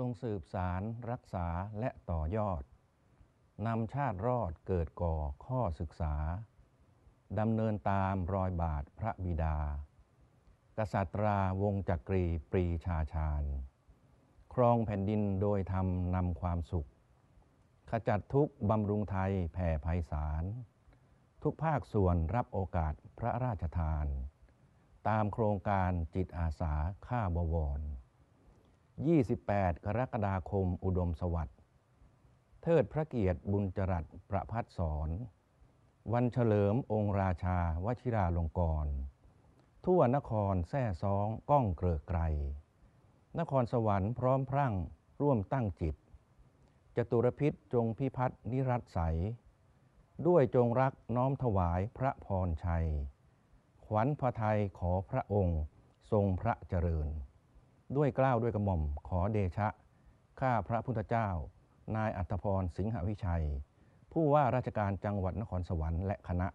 ทรงสืบสารรักษาและต่อยอด นำชาติรอดเกิดก่อข้อศึกษา ดำเนินตามรอยบาทพระบิดา กษัตราวงจักรีปรีชาชาญครองแผ่นดินโดยธรรมนำความสุข ขจัดทุกบำรุงไทยแผ่ภัยสาร ทุกภาคส่วนรับโอกาสพระราชทาน ตามโครงการจิตอาสาข้าบวร28 กรกฎาคมอุดมสวัสดิ์เทิดพระเกียรติบุญจรัสประพัดสอน วันเฉลิมองค์ราชาวชิราลงกร ทั่วนครแท่ซ้องก้องเกลือไกรนครสวรรค์พร้อมพรั่ง ร่วมตั้งจิตจตุรพิษจงพิพัฒนิรัตใส ด้วยจงรักน้อมถวายพระพรชัย ขวัญพระไทยขอพระองค์ทรงพระเจริญด้วยกล้าวด้วยกระหม่อมขอเดชะ ข้าพระพุทธเจ้า นายอัตพร สิงหวิชัย ผู้ว่าราชการจังหวัดนครสวรรค์และคณะ